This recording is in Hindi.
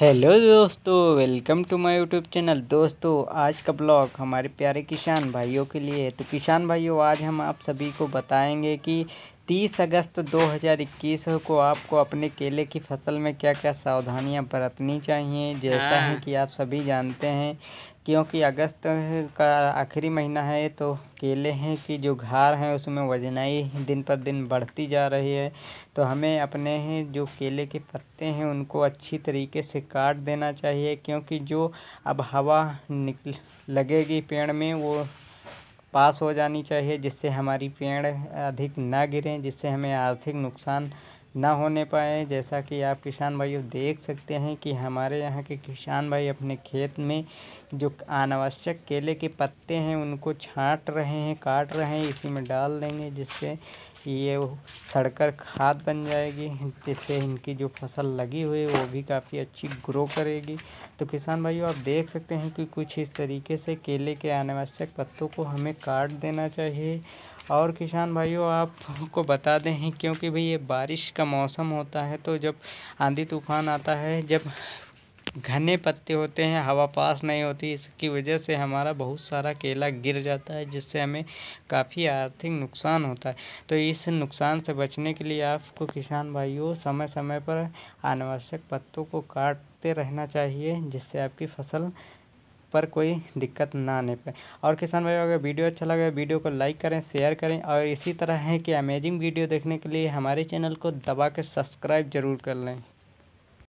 हेलो दोस्तों welcome to my YouTube channel दोस्तों आज का ब्लॉग हमारे प्यारे किसान भाइयों के लिए है तो किसान भाइयों आज हम आप सभी को बताएंगे कि 30 अगस्त 2021 को आपको अपने केले की फसल में क्या क्या सावधानियां बरतनी चाहिए जैसा है हाँ। कि आप सभी जानते हैं क्योंकि अगस्त का आखिरी महीना है तो केले हैं कि जो घार हैं उसमें वजनाई दिन पर दिन बढ़ती जा रही है तो हमें अपने हैं जो केले के पत्ते हैं उनको अच्छी तरीके से काट देना चाहिए क्योंकि जो अब हवा निकल लगेगी पेड़ में वो पास हो जानी चाहिए जिससे हमारी पेड़ अधिक ना गिरें जिससे हमें आर्थिक नुकसान ना होने पाए जैसा कि आप किसान भाइयों देख सकते हैं कि हमारे यहाँ के किसान भाई अपने खेत में जो अनावश्यक केले के पत्ते हैं उनको छाँट रहे हैं काट रहे हैं इसी में डाल देंगे जिससे कि ये सड़कर खाद बन जाएगी जिससे इनकी जो फसल लगी हुई है वो भी काफ़ी अच्छी ग्रो करेगी तो किसान भाइयों आप देख सकते हैं कि कुछ इस तरीके से केले के अनावश्यक पत्तों को हमें काट देना चाहिए और किसान भाइयों आपको बता दें क्योंकि भाई ये बारिश का मौसम होता है तो जब आंधी तूफान आता है जब घने पत्ते होते हैं हवा पास नहीं होती इसकी वजह से हमारा बहुत सारा केला गिर जाता है जिससे हमें काफ़ी आर्थिक नुकसान होता है तो इस नुकसान से बचने के लिए आपको किसान भाइयों समय समय पर अनावश्यक पत्तों को काटते रहना चाहिए जिससे आपकी फसल पर कोई दिक्कत ना आने पाए और किसान भाई अगर वीडियो अच्छा लगे वीडियो को लाइक करें शेयर करें और इसी तरह है कि अमेजिंग वीडियो देखने के लिए हमारे चैनल को दबा के सब्सक्राइब जरूर कर लें